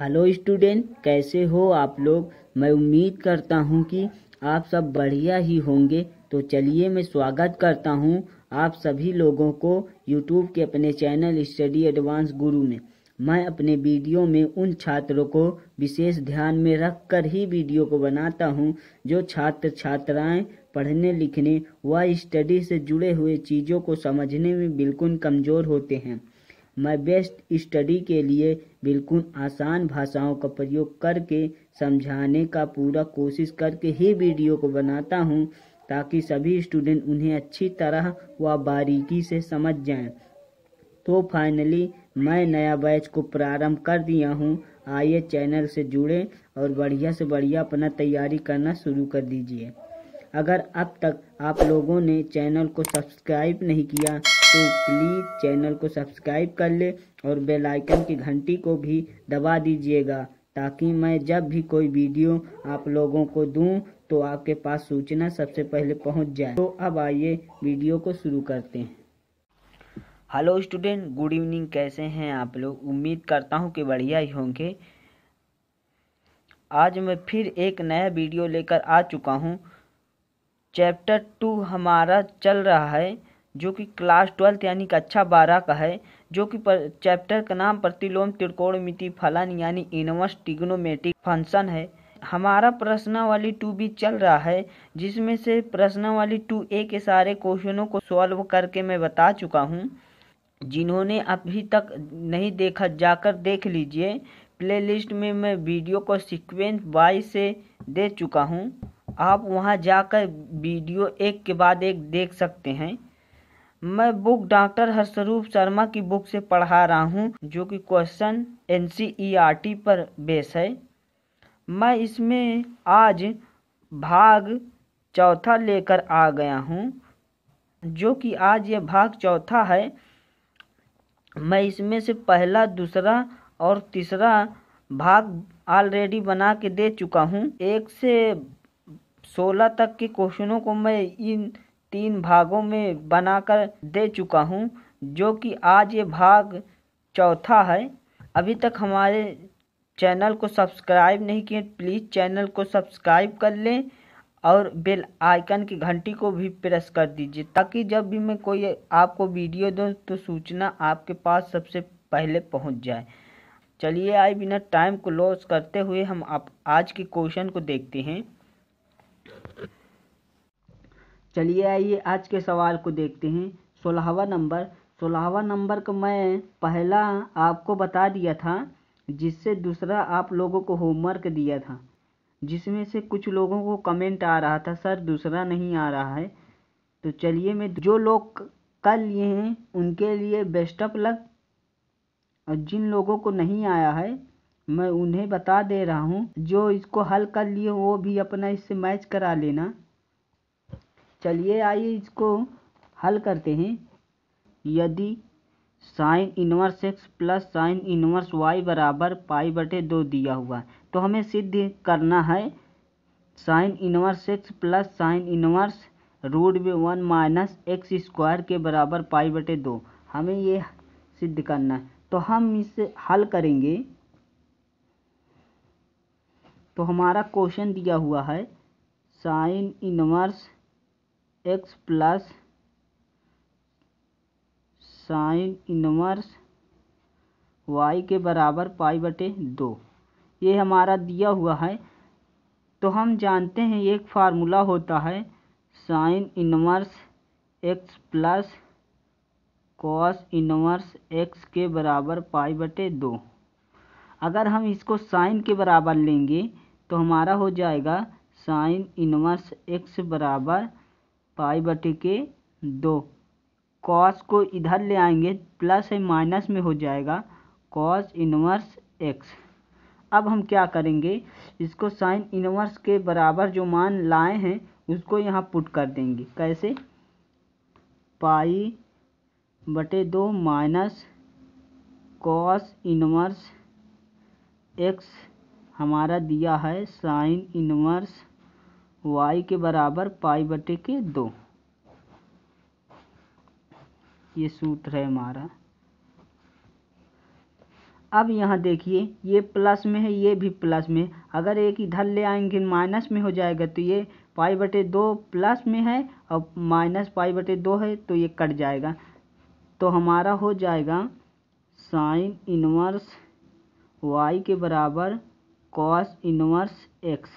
Hello student कैसे हो आप लोग मैं उम्मीद करता हूँ कि आप सब बढ़िया ही होंगे तो चलिए मैं स्वागत करता हूँ आप सभी लोगों को यूट्यूब के अपने चैनल स्टडी एडवांस गुरु में मैं अपने वीडियो में उन छात्रों को विशेष ध्यान में रख कर ही वीडियो को बनाता हूँ जो छात्र छात्राएं पढ़ने लिखने व स्टडी से जुड़े हुए चीज़ों को समझने में बिल्कुल कमज़ोर होते हैं मैं बेस्ट स्टडी के लिए बिल्कुल आसान भाषाओं का प्रयोग करके समझाने का पूरा कोशिश करके ही वीडियो को बनाता हूँ ताकि सभी स्टूडेंट उन्हें अच्छी तरह व बारीकी से समझ जाएं। तो फाइनली मैं नया बैच को प्रारंभ कर दिया हूँ आइए चैनल से जुड़े और बढ़िया से बढ़िया अपना तैयारी करना शुरू कर दीजिए अगर अब तक आप लोगों ने चैनल को सब्सक्राइब नहीं किया तो प्लीज़ चैनल को सब्सक्राइब कर ले और बेल आइकन की घंटी को भी दबा दीजिएगा ताकि मैं जब भी कोई वीडियो आप लोगों को दूं तो आपके पास सूचना सबसे पहले पहुंच जाए तो अब आइए वीडियो को शुरू करते हैं हेलो स्टूडेंट गुड इवनिंग कैसे हैं आप लोग उम्मीद करता हूं कि बढ़िया ही होंगे आज मैं फिर एक नया वीडियो लेकर आ चुका हूं चैप्टर टू हमारा चल रहा है जो कि क्लास ट्वेल्थ यानी कक्षा बारह का है जो कि चैप्टर का नाम प्रतिलोम त्रिकोणमिति फलन यानी इनवर्स टिग्नोमेटिक फंक्शन है हमारा प्रश्नावली टू भी चल रहा है जिसमें से प्रश्नावली टू ए के सारे क्वेश्चनों को सॉल्व करके मैं बता चुका हूँ जिन्होंने अभी तक नहीं देखा जाकर देख लीजिए प्लेलिस्ट में मैं वीडियो को सिक्वेंस बाई से दे चुका हूँ आप वहाँ जाकर वीडियो एक के बाद एक देख सकते हैं मैं बुक डॉक्टर हर्षरूप शर्मा की बुक से पढ़ा रहा हूँ जो कि क्वेश्चन एन पर बेस है मैं इसमें आज भाग चौथा लेकर आ गया हूँ जो कि आज ये भाग चौथा है मैं इसमें से पहला दूसरा और तीसरा भाग ऑलरेडी बना के दे चुका हूँ एक से सोलह तक के क्वेश्चनों को मैं इन तीन भागों में बनाकर दे चुका हूँ जो कि आज ये भाग चौथा है अभी तक हमारे चैनल को सब्सक्राइब नहीं किए प्लीज़ चैनल को सब्सक्राइब कर लें और बेल आइकन की घंटी को भी प्रेस कर दीजिए ताकि जब भी मैं कोई आपको वीडियो दूँ तो सूचना आपके पास सबसे पहले पहुंच जाए चलिए आई बिना टाइम को लॉस करते हुए हम आप आज के क्वेश्चन को देखते हैं चलिए आइए आज के सवाल को देखते हैं सोलहवा नंबर सोलहवा नंबर का मैं पहला आपको बता दिया था जिससे दूसरा आप लोगों को होमवर्क दिया था जिसमें से कुछ लोगों को कमेंट आ रहा था सर दूसरा नहीं आ रहा है तो चलिए मैं जो लोग कर लिए हैं उनके लिए बेस्ट ऑफ लक और जिन लोगों को नहीं आया है मैं उन्हें बता दे रहा हूँ जो इसको हल कर लिए वो भी अपना इससे मैच करा लेना चलिए आइए इसको हल करते हैं यदि sine inverse x plus sine inverse y बराबर पाई बटे दो दिया हुआ है तो हमें सिद्ध करना है sine inverse x plus sine inverse root में वन माइनस एक्स स्क्वायर के बराबर पाई बटे दो हमें ये सिद्ध करना है तो हम इसे हल करेंगे तो हमारा क्वेश्चन दिया हुआ है sine inverse x plus sine inverse y के बराबर पाई बटे दो ये हमारा दिया हुआ है तो हम जानते हैं एक फार्मूला होता है sine inverse x plus cos inverse x के बराबर पाई बटे दो अगर हम इसको साइन के बराबर लेंगे तो हमारा हो जाएगा साइन इनवर्स एक्स बराबर पाई बटे के दो कॉस को इधर ले आएंगे प्लस है माइनस में हो जाएगा कॉस इनवर्स एक्स अब हम क्या करेंगे इसको साइन इनवर्स के बराबर जो मान लाए हैं उसको यहाँ पुट कर देंगे कैसे पाई बटे दो माइनस कॉस इनवर्स एक्स हमारा दिया है साइन इनवर्स वाई के बराबर पाई बटे के दो ये सूत्र है हमारा अब यहाँ देखिए ये प्लस में है ये भी प्लस में अगर एक इधर ले आएंगे माइनस में हो जाएगा तो ये पाई बटे दो प्लस में है और माइनस पाई बटे दो है तो ये कट जाएगा तो हमारा हो जाएगा साइन इनवर्स वाई के बराबर कॉस इनवर्स एक्स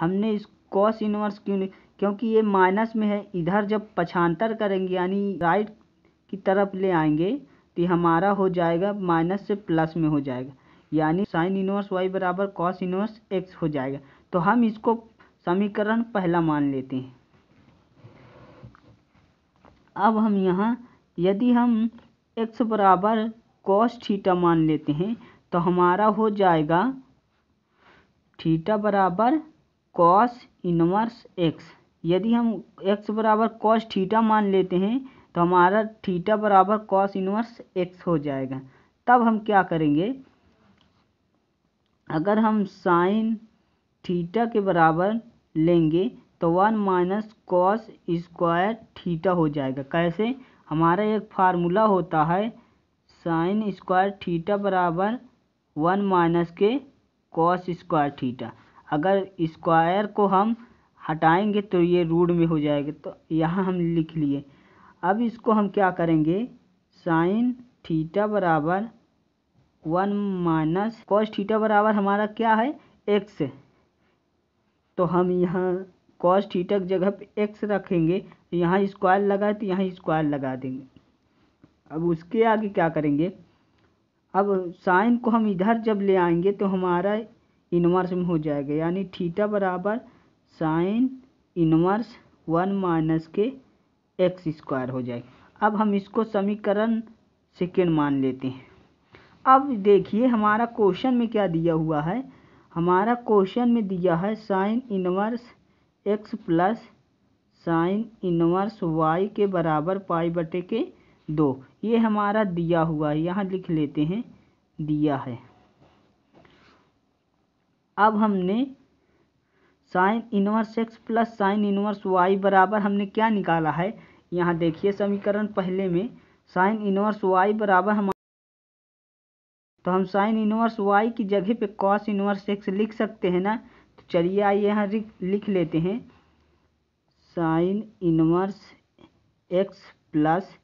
हमने इस कॉस इनवर्स क्यों नहीं क्योंकि ये माइनस में है इधर जब पछांतर करेंगे यानी राइट की तरफ ले आएंगे तो हमारा हो जाएगा माइनस से प्लस में हो जाएगा यानी साइन इनवर्स वाई बराबर कॉस इनवर्स एक्स हो जाएगा तो हम इसको समीकरण पहला मान लेते हैं अब हम यहाँ यदि हम एक्स बराबर कॉस थीटा मान लेते हैं तो हमारा हो जाएगा थीटा बराबर कॉस इनवर्स एक्स यदि हम एक्स बराबर कॉस थीटा मान लेते हैं तो हमारा थीटा बराबर कॉस इनवर्स एक्स हो जाएगा तब हम क्या करेंगे अगर हम साइन थीटा के बराबर लेंगे तो one minus cos square theta हो जाएगा कैसे हमारा एक फार्मूला होता है साइन स्क्वायर थीटा बराबर वन माइनस के कॉस स्क्वायर थीटा अगर स्क्वायर को हम हटाएंगे तो ये रूट में हो जाएगा तो यहाँ हम लिख लिए अब इसको हम क्या करेंगे साइन थीटा बराबर वन माइनस कॉस थीटा बराबर हमारा क्या है एक्स तो हम यहाँ कॉस थीटा की जगह पे एक्स रखेंगे यहाँ स्क्वायर लगाए तो यहाँ स्क्वायर लगा देंगे अब उसके आगे क्या करेंगे अब साइन को हम इधर जब ले आएंगे तो हमारा इनवर्स में हो जाएगा यानी थीटा बराबर साइन इनवर्स वन माइनस के एक्स स्क्वायर हो जाएगा अब हम इसको समीकरण सेकेंड मान लेते हैं अब देखिए हमारा क्वेश्चन में क्या दिया हुआ है हमारा क्वेश्चन में दिया है sine inverse x plus sine inverse y के बराबर पाई बटे के दो ये हमारा दिया हुआ है यहाँ लिख लेते हैं दिया है अब हमने sine inverse x plus sine inverse y बराबर हमने क्या निकाला है यहाँ देखिए समीकरण पहले में साइन इनवर्स वाई बराबर हम तो हम साइन इनवर्स वाई की जगह पे कॉस इनवर्स एक्स लिख सकते हैं ना तो चलिए आइए यहाँ लिख लेते हैं साइन इनवर्स एक्स प्लस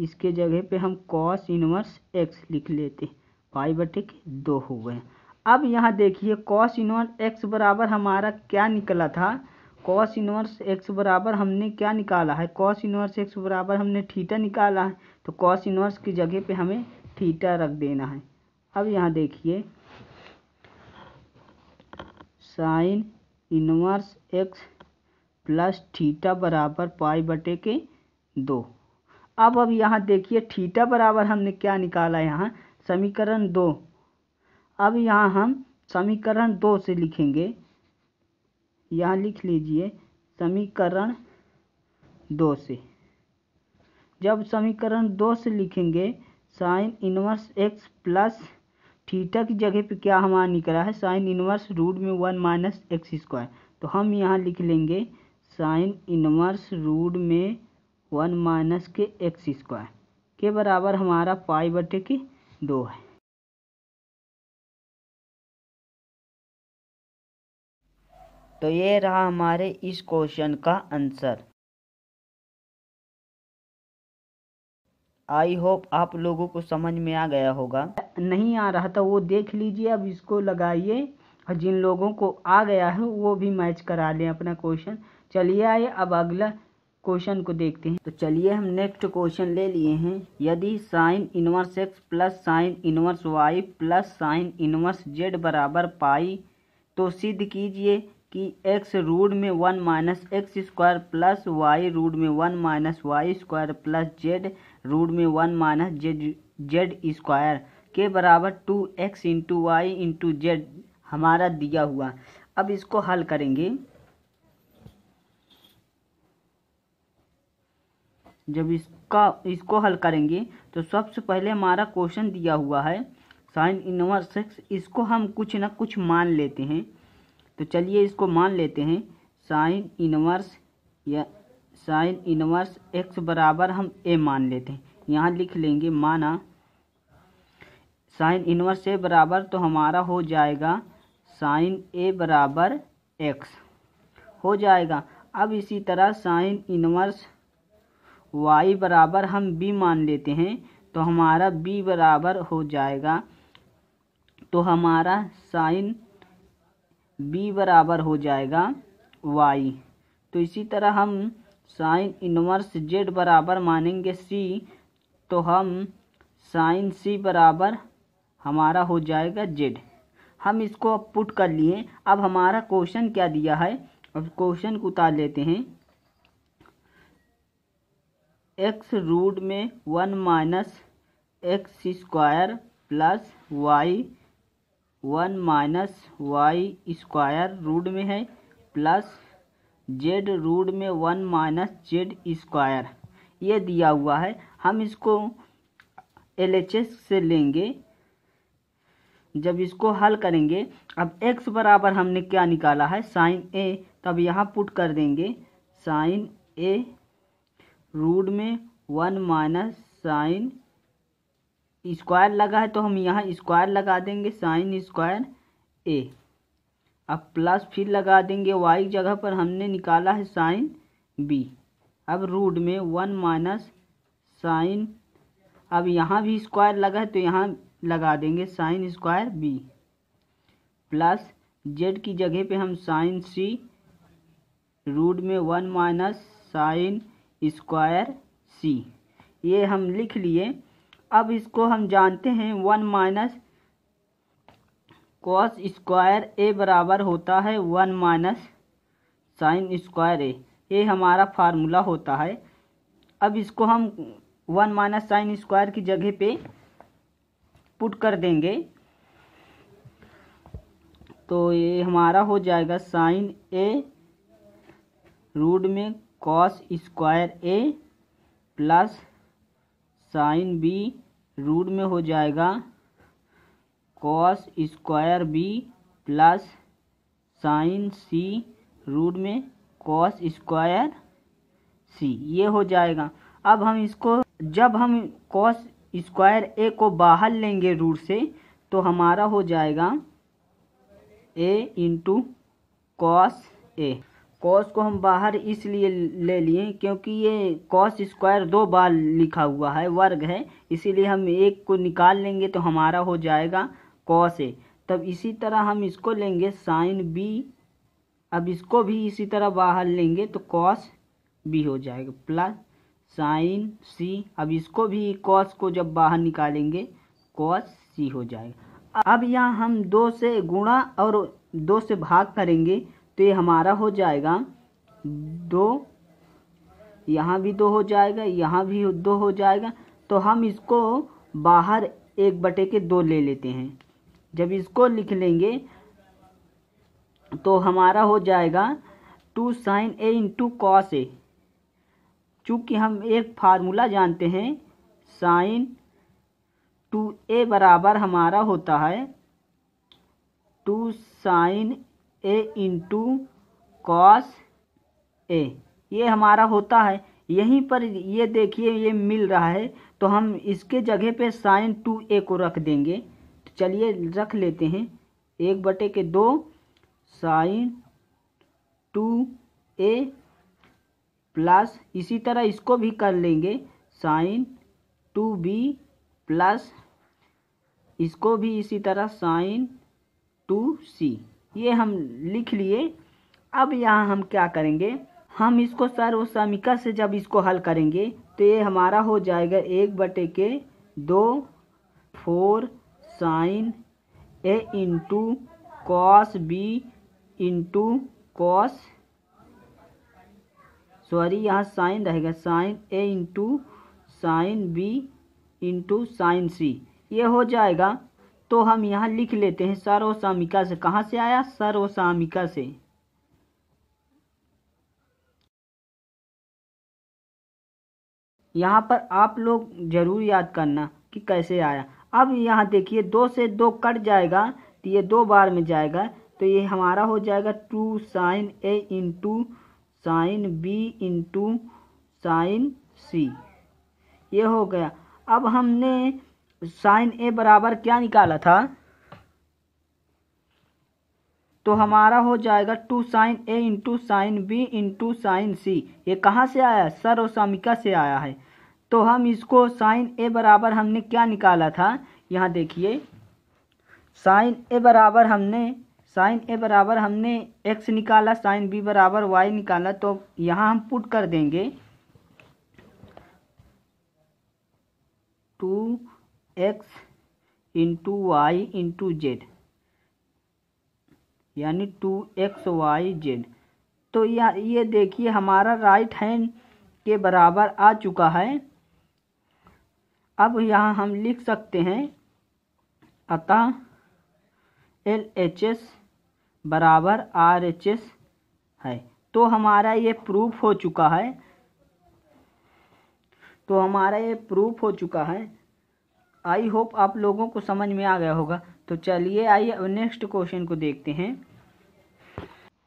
इसके जगह पे हम कॉस इनवर्स एक्स लिख लेते हैं वाई बटे दो हो गए अब यहाँ देखिए कॉस इनवर्स एक्स बराबर हमारा क्या निकला था कॉस इनवर्स एक्स बराबर हमने क्या निकाला है कॉस इनवर्स एक्स बराबर हमने थीटा निकाला है तो कॉस इनवर्स की जगह पे हमें थीटा रख देना है अब यहाँ देखिए sine inverse x plus theta बराबर पाई बटे के दो अब अब यहाँ देखिए थीटा बराबर हमने क्या निकाला यहाँ समीकरण दो अब यहाँ हम समीकरण दो से लिखेंगे यहाँ लिख लीजिए समीकरण दो से जब समीकरण दो से लिखेंगे sine inverse x plus theta की जगह पे क्या हमारा निकला है साइन इनवर्स रूट में वन माइनस एक्स स्क्वायर तो हम यहाँ लिख लेंगे साइन इनवर्स रूट में वन माइनस के एक्स स्क्वायर के बराबर हमारा पाई बटे की दो है तो ये रहा हमारे इस क्वेश्चन का आंसर आई होप आप लोगों को समझ में आ गया होगा नहीं आ रहा था वो देख लीजिए अब इसको लगाइए और जिन लोगों को आ गया है वो भी मैच करा लें अपना क्वेश्चन चलिए आइए अब अगला क्वेश्चन को देखते हैं तो चलिए हम नेक्स्ट क्वेश्चन ले लिए हैं यदि sine inverse x plus sine inverse y plus sine inverse z बराबर पाई तो सिद्ध कीजिए कि एक्स रूट में one minus x square plus y root में one minus y square plus z root में one minus z z square के बराबर two x into y into z हमारा दिया हुआ अब इसको हल करेंगे जब इसका इसको हल करेंगे तो सबसे पहले हमारा क्वेश्चन दिया हुआ है साइन इनवर्स एक्स इसको हम कुछ ना कुछ मान लेते हैं तो चलिए इसको मान लेते हैं साइन इनवर्स या साइन इनवर्स एक्स बराबर हम ए मान लेते हैं यहाँ लिख लेंगे माना साइन इनवर्स ए बराबर तो हमारा हो जाएगा साइन ए बराबर एक्स हो जाएगा अब इसी तरह साइन इनवर्स वाई बराबर हम बी मान लेते हैं तो हमारा बी बराबर हो जाएगा तो हमारा साइन बी बराबर हो जाएगा वाई तो इसी तरह हम साइन इनवर्स जेड बराबर मानेंगे सी तो हम साइन सी बराबर हमारा हो जाएगा जेड हम इसको अब पुट कर लिए अब हमारा क्वेश्चन क्या दिया है अब क्वेश्चन को उतार लेते हैं एक्स रूट में one minus x square plus y one minus y square root में है प्लस जेड रूट में वन माइनस जेड स्क्वायर ये दिया हुआ है हम इसको एल एच एस से लेंगे जब इसको हल करेंगे अब एक्स बराबर हमने क्या निकाला है साइन ए तब यहाँ पुट कर देंगे साइन ए रूट में वन माइनस साइन स्क्वायर लगा है तो हम यहाँ स्क्वायर लगा देंगे साइन स्क्वायर ए अब प्लस फिर लगा देंगे वाई जगह पर हमने निकाला है साइन बी अब रूट में वन माइनस साइन अब यहाँ भी स्क्वायर लगा है तो यहाँ लगा देंगे sine square B plus z की जगह पे हम साइन सी रूट में one minus sine square C ये हम लिख लिए अब इसको हम जानते हैं one minus cos square A बराबर होता है one minus sine square A ये हमारा फार्मूला होता है अब इसको हम वन माइनस साइन स्क्वायर की जगह पे पुट कर देंगे तो ये हमारा हो जाएगा साइन ए रूट में cos square A plus sine B root में हो जाएगा cos square B plus sine C root में कॉस स्क्वायर सी ये हो जाएगा अब हम इसको जब हम कॉस स्क्वायर ए को बाहर लेंगे रूट से तो हमारा हो जाएगा A into cos A cos को हम बाहर इसलिए ले लिए क्योंकि ये कॉस स्क्वायर दो बार लिखा हुआ है वर्ग है इसीलिए हम एक को निकाल लेंगे तो हमारा हो जाएगा कॉस ए तब इसी तरह हम इसको लेंगे साइन बी अब इसको भी इसी तरह बाहर लेंगे तो कॉस बी हो जाएगा प्लस साइन सी अब इसको भी कॉस को जब बाहर निकालेंगे कॉस सी हो जाएगा अब यहाँ हम दो से गुणा और दो से भाग करेंगे तो हमारा हो जाएगा दो यहाँ भी दो हो जाएगा यहाँ भी दो हो जाएगा तो हम इसको बाहर एक बटे के दो ले लेते हैं जब इसको लिख लेंगे तो हमारा हो जाएगा two sine A into cos A चूँकि हम एक फार्मूला जानते हैं साइन टू ए बराबर हमारा होता है two sine A into cos A ये हमारा होता है यहीं पर ये देखिए ये मिल रहा है तो हम इसके जगह पे साइन टू ए को रख देंगे तो चलिए रख लेते हैं एक बटे के दो साइन टू ए प्लस इसी तरह इसको भी कर लेंगे साइन टू बी प्लस इसको भी इसी तरह साइन टू सी ये हम लिख लिए अब यहाँ हम क्या करेंगे हम इसको समीका से जब इसको हल करेंगे तो ये हमारा हो जाएगा एक बटे के दो four sine A into cos B into cos sorry यहाँ साइन रहेगा sine A into sine B into sine C ये हो जाएगा तो हम यहाँ लिख लेते हैं सर्वसामिका से कहाँ से आया सर्वसामिका से यहाँ पर आप लोग जरूर याद करना कि कैसे आया अब यहाँ देखिए दो से दो कट जाएगा तो ये दो बार में जाएगा तो ये हमारा हो जाएगा two sine A into sine B into sine C ये हो गया अब हमने साइन ए बराबर क्या निकाला था तो हमारा हो जाएगा two sine A into sine B into sine C ये कहाँ से आया सर और से आया है तो हम इसको साइन ए बराबर हमने क्या निकाला था यहाँ देखिए साइन ए बराबर हमने साइन ए बराबर हमने एक्स निकाला साइन बी बराबर वाई निकाला तो यहाँ हम पुट कर देंगे two x into y into z यानी टू एक्स वाई जेड तो यह ये देखिए हमारा राइट हैंड के बराबर आ चुका है अब यहाँ हम लिख सकते हैं अतः एल एच एस बराबर आर एच एस है तो हमारा ये प्रूफ हो चुका है तो हमारा ये प्रूफ हो चुका है आई होप आप लोगों को समझ में आ गया होगा तो चलिए आइए नेक्स्ट क्वेश्चन को देखते हैं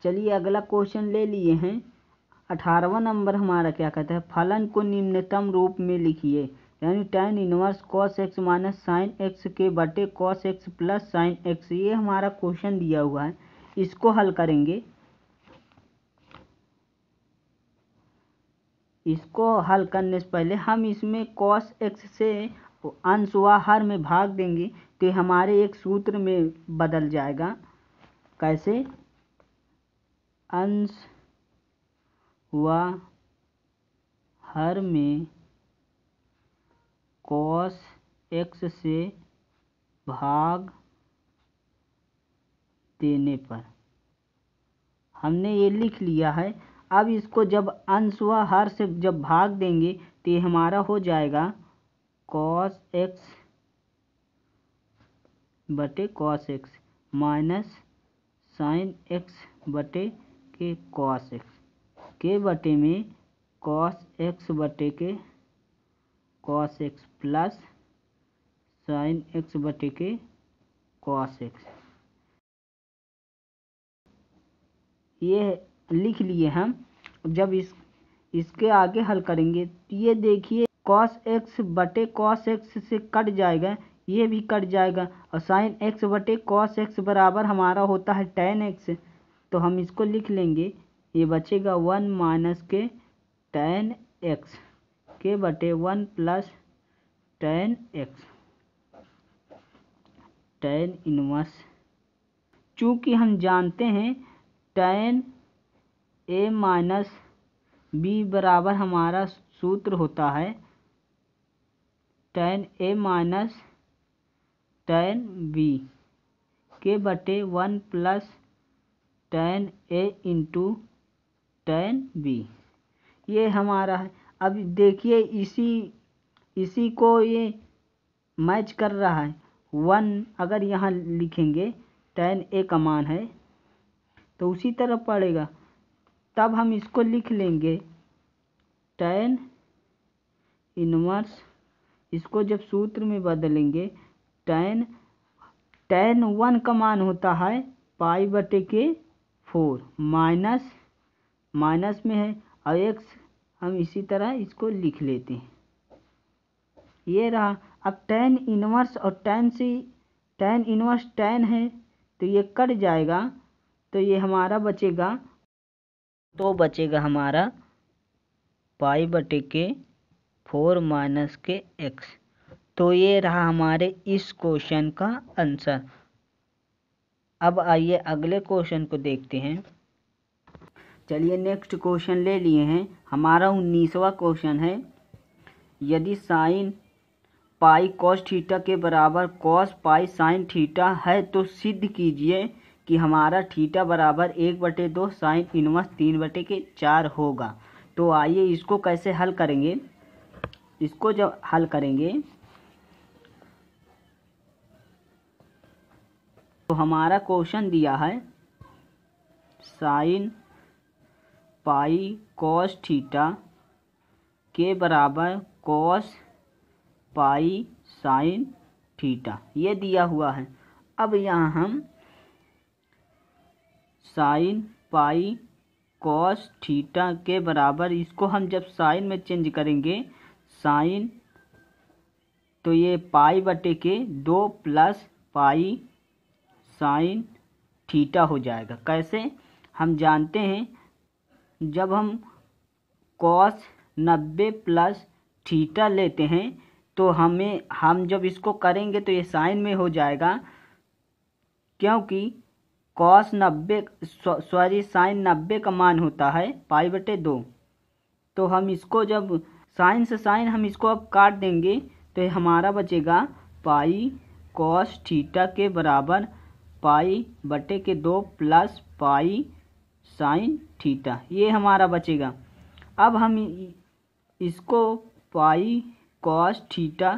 चलिए अगला क्वेश्चन ले लिए हैं अठारहवा नंबर हमारा क्या कहता है फलन को निम्नतम रूप में लिखिए यानी tan inverse cos x minus sine x के बटे cos x plus sine x ये हमारा क्वेश्चन दिया हुआ है इसको हल करेंगे इसको हल करने से पहले हम इसमें कॉस एक्स से अंशवाहार में भाग देंगे तो हमारे एक सूत्र में बदल जाएगा कैसे अंश व हर में कॉस एक्स से भाग देने पर हमने ये लिख लिया है अब इसको जब अंश व हर से जब भाग देंगे तो ये हमारा हो जाएगा कॉस एक्स बटे cos x minus sine x बटे के कॉस एक्स के बटे में कॉस एक्स बटे के cos x plus sine x बटे के कॉस एक्स ये लिख लिए हम जब इस इसके आगे हल करेंगे तो ये देखिए कॉस एक्स बटे कॉस एक्स से कट जाएगा ये भी कट जाएगा और साइन एक्स बटे कॉस एक्स बराबर हमारा होता है टेन एक्स तो हम इसको लिख लेंगे ये बचेगा वन माइनस के टेन एक्स के बटे one plus tan x tan inverse चूँकि हम जानते हैं टेन ए माइनस बी बराबर हमारा सूत्र होता है tan A minus tan B के बटे one plus tan A into tan B ये हमारा है अब देखिए इसी इसी को ये मैच कर रहा है वन अगर यहाँ लिखेंगे टेन ए का मान है तो उसी तरह पड़ेगा तब हम इसको लिख लेंगे टेन इनवर्स इसको जब सूत्र में बदलेंगे टेन टेन वन का मान होता है पाई बटे के फोर माइनस माइनस में है और एक्स हम इसी तरह इसको लिख लेते हैं ये रहा अब टेन इनवर्स और टेन से टेन इनवर्स टेन है तो ये कट जाएगा तो ये हमारा बचेगा तो बचेगा हमारा पाई बटे के फोर माइनस के एक्स तो ये रहा हमारे इस क्वेश्चन का आंसर अब आइए अगले क्वेश्चन को देखते हैं चलिए नेक्स्ट क्वेश्चन ले लिए हैं हमारा उन्नीसवा क्वेश्चन है यदि साइन पाई कॉस थीटा के बराबर कॉस पाई साइन थीटा है तो सिद्ध कीजिए कि हमारा थीटा बराबर एक बटे दो साइन इनवर्स तीन बटे के चार होगा तो आइए इसको कैसे हल करेंगे इसको जब हल करेंगे तो हमारा क्वेश्चन दिया है साइन पाई कॉस थीटा के बराबर कॉस पाई साइन थीटा ये दिया हुआ है अब यहाँ हम साइन पाई कॉस थीटा के बराबर इसको हम जब साइन में चेंज करेंगे साइन तो ये पाई बटे के दो प्लस पाई साइन थीटा हो जाएगा कैसे हम जानते हैं जब हम कॉस नब्बे प्लस थीटा लेते हैं तो हमें हम जब इसको करेंगे तो ये साइन में हो जाएगा क्योंकि कॉस नब्बे सॉरी साइन नब्बे का मान होता है पाई बटे दो तो हम इसको जब साइन से साइन हम इसको अब काट देंगे तो हमारा बचेगा पाई कॉस थीटा के बराबर पाई बटे के दो प्लस पाई साइन थीटा ये हमारा बचेगा अब हम इसको पाई कॉस थीटा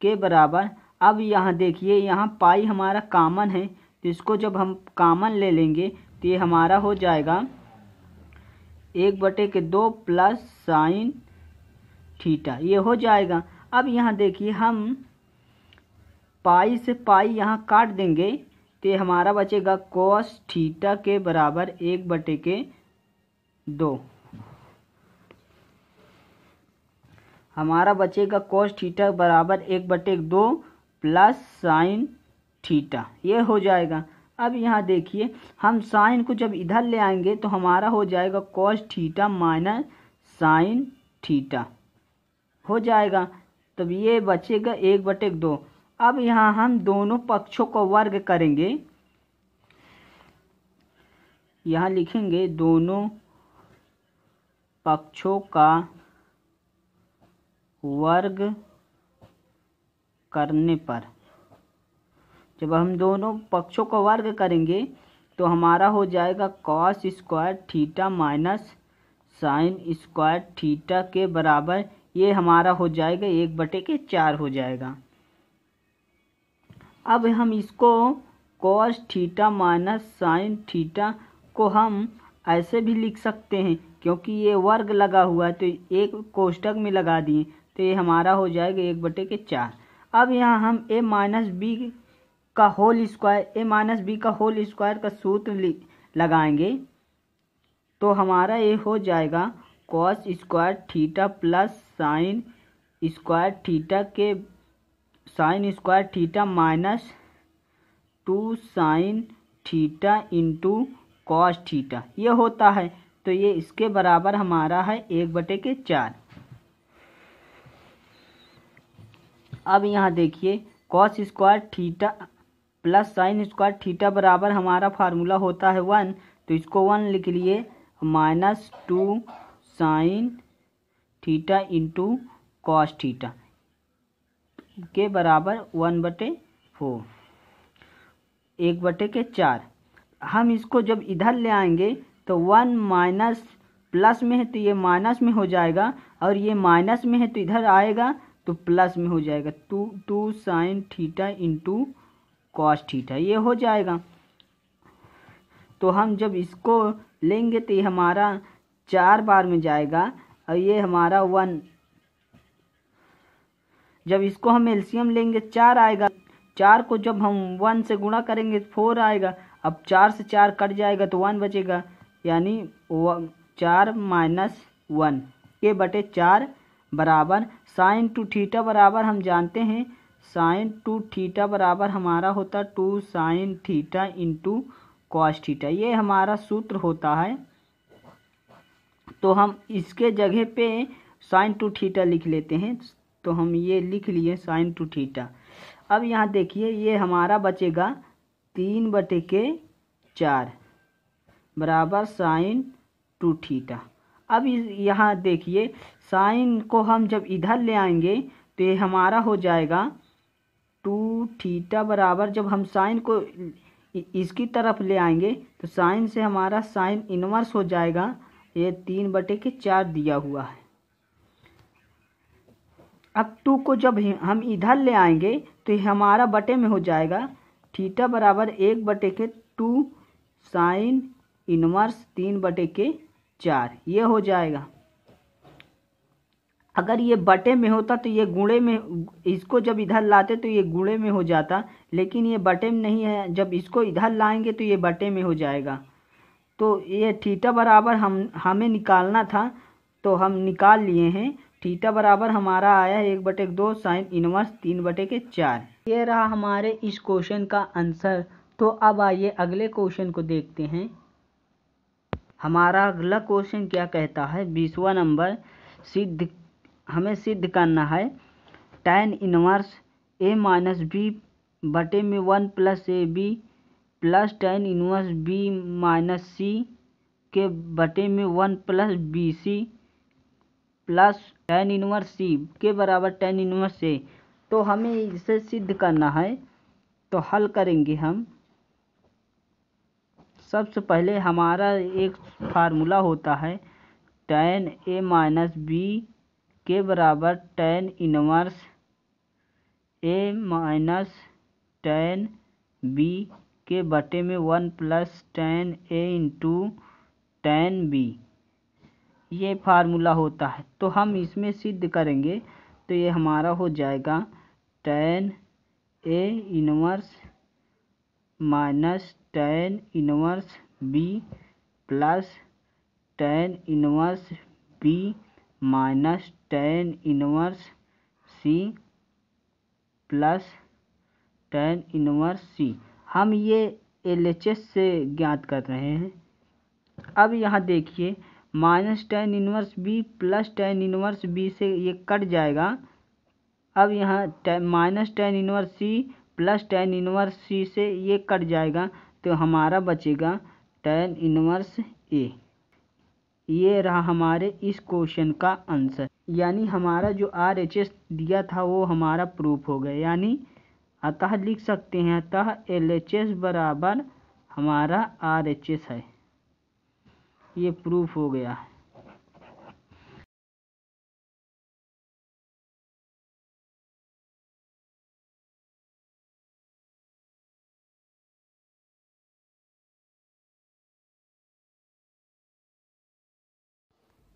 के बराबर अब यहाँ देखिए यहाँ पाई हमारा कामन है तो इसको जब हम कामन ले लेंगे तो ये हमारा हो जाएगा एक बटे के दो प्लस साइन थीटा ये हो जाएगा अब यहाँ देखिए हम पाई से पाई यहाँ काट देंगे तो हमारा बचेगा कॉस थीटा के बराबर एक बटे के दो हमारा बचेगा कॉस थीटा बराबर एक बटे दो प्लस साइन थीटा ये हो जाएगा अब यहाँ देखिए हम साइन को जब इधर ले आएंगे तो हमारा हो जाएगा cos theta minus sine theta हो जाएगा तब ये बचेगा एक बटे दो अब यहाँ हम दोनों पक्षों को वर्ग करेंगे यहाँ लिखेंगे दोनों पक्षों का वर्ग करने पर जब हम दोनों पक्षों को वर्ग करेंगे तो हमारा हो जाएगा cos square theta minus sine square theta के बराबर ये हमारा हो जाएगा एक बटे के चार हो जाएगा अब हम इसको cos theta minus sine theta को हम ऐसे भी लिख सकते हैं क्योंकि ये वर्ग लगा हुआ है तो एक कोष्टक में लगा दिए तो ये हमारा हो जाएगा एक बटे के चार अब यहाँ हम ए माइनस बी का whole square A minus B का होल स्क्वायर का सूत्र लगाएंगे तो हमारा ये हो जाएगा cos square theta plus sine square theta के sine square theta minus two sine theta into cos theta ये होता है तो ये इसके बराबर हमारा है एक बटे के चार अब यहाँ देखिए cos square theta plus sine square theta बराबर हमारा फार्मूला होता है वन तो इसको वन लिख लिए minus two sine theta into cos theta के बराबर वन बटे फोर एक बटे के चार हम इसको जब इधर ले आएंगे तो वन माइनस प्लस में है तो ये माइनस में हो जाएगा और ये माइनस में है तो इधर आएगा तो प्लस में हो जाएगा two two sine theta into cos theta ये हो जाएगा तो हम जब इसको लेंगे तो ये हमारा चार बार में जाएगा और ये हमारा वन जब इसको हम एल्सीयम लेंगे चार आएगा चार को जब हम वन से गुणा करेंगे तो फोर आएगा अब चार से चार कट जाएगा तो वन बचेगा यानी चार माइनस वन के बटे चार बराबर साइन टू थीटा बराबर हम जानते हैं साइन टू थीटा बराबर हमारा होता two sine theta into cos theta ये हमारा सूत्र होता है तो हम इसके जगह पे साइन टू थीटा लिख लेते हैं तो हम ये लिख लिए साइन टू थीटा अब यहाँ देखिए ये हमारा बचेगा तीन बटे के चार बराबर साइन टू थीटा अब यहाँ देखिए साइन को हम जब इधर ले आएंगे तो ये हमारा हो जाएगा टू थीटा बराबर जब हम साइन को इसकी तरफ ले आएंगे तो साइन से हमारा साइन इनवर्स हो जाएगा ये तीन बटे के चार दिया हुआ है अब टू को जब हम इधर ले आएंगे तो हमारा बटे में हो जाएगा थीटा बराबर एक बटे के टू साइन इनवर्स तीन बटे के चार ये हो जाएगा अगर ये बटे में होता तो ये गुणे में इसको जब इधर लाते तो ये गुणे में हो जाता लेकिन ये बटे में नहीं है जब इसको इधर लाएंगे तो ये बटे में हो जाएगा तो ये थीटा बराबर हम हमें निकालना था तो हम निकाल लिए हैं थीटा बराबर हमारा आया है एक बटे दो साइन इनवर्स तीन बटे के चार ये रहा हमारे इस क्वेश्चन का आंसर तो अब आइए अगले क्वेश्चन को देखते हैं हमारा अगला क्वेश्चन क्या कहता है बीसवा नंबर सिद्ध हमें सिद्ध करना है tan inverse A minus B बटे में one plus A B plus tan inverse B minus C के बटे में one plus B C plus tan inverse C के बराबर टेन इनवर्स ए तो हमें इसे सिद्ध करना है तो हल करेंगे हम सबसे पहले हमारा एक फार्मूला होता है टेन ए माइनस बी के बराबर tan inverse A minus tan B के बटे में one plus tan A into tan B ये फार्मूला होता है तो हम इसमें सिद्ध करेंगे तो ये हमारा हो जाएगा tan A inverse minus tan inverse B plus tan inverse B minus tan inverse C plus tan inverse C हम ये एल से ज्ञात कर रहे हैं अब यहाँ देखिए minus tan inverse B plus tan inverse B से ये कट जाएगा अब यहाँ minus tan inverse C plus tan inverse C से ये कट जाएगा तो हमारा बचेगा टेन इनवर्स ए ये रहा हमारे इस क्वेश्चन का आंसर यानी हमारा जो आर एच एस दिया था वो हमारा प्रूफ हो गया यानी अतः लिख सकते हैं अतः एल एच एस बराबर हमारा आर एच एस है ये प्रूफ हो गया है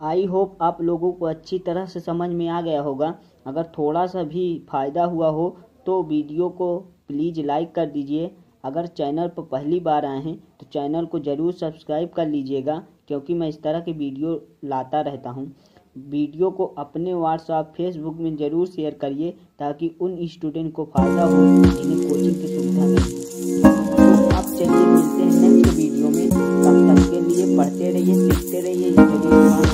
आई होप आप लोगों को अच्छी तरह से समझ में आ गया होगा अगर थोड़ा सा भी फ़ायदा हुआ हो तो वीडियो को प्लीज़ लाइक कर दीजिए अगर चैनल पर पहली बार आए हैं तो चैनल को ज़रूर सब्सक्राइब कर लीजिएगा क्योंकि मैं इस तरह की वीडियो लाता रहता हूँ वीडियो को अपने व्हाट्सएप फेसबुक में ज़रूर शेयर करिए ताकि उन स्टूडेंट को फ़ायदा हो जिन्हें कोचिंग की सुविधा मिले आप चलिए मिलते हैं नेक्स्ट वीडियो में तब तक के लिए पढ़ते रहिए सीखते रहिए